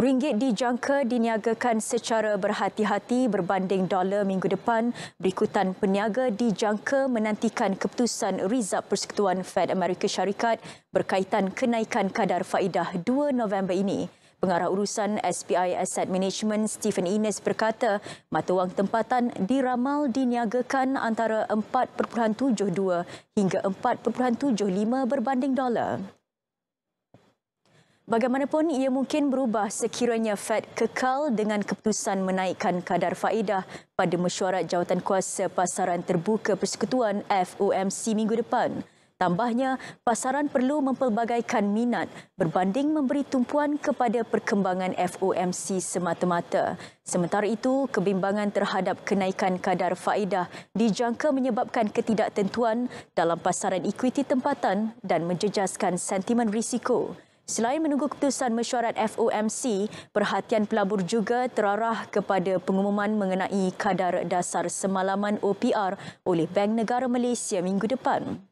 Ringgit dijangka diniagakan secara berhati-hati berbanding dolar minggu depan. Berikutan peniaga dijangka menantikan keputusan Rizab Persekutuan Fed Amerika Syarikat berkaitan kenaikan kadar faedah 2 November ini. Pengarah urusan SPI Asset Management Stephen Ines berkata mata wang tempatan diramal diniagakan antara 4.72 hingga 4.75 berbanding dolar. Bagaimanapun ia mungkin berubah sekiranya Fed kekal dengan keputusan menaikkan kadar faedah pada mesyuarat jawatan kuasa pasaran terbuka persekutuan FOMC minggu depan. Tambahnya, pasaran perlu mempelbagaikan minat berbanding memberi tumpuan kepada perkembangan FOMC semata-mata. Sementara itu, kebimbangan terhadap kenaikan kadar faedah dijangka menyebabkan ketidaktentuan dalam pasaran ikuiti tempatan dan menjejaskan sentimen risiko. Selain menunggu keputusan mesyuarat FOMC, perhatian pelabur juga terarah kepada pengumuman mengenai kadar dasar semalaman OPR oleh Bank Negara Malaysia minggu depan.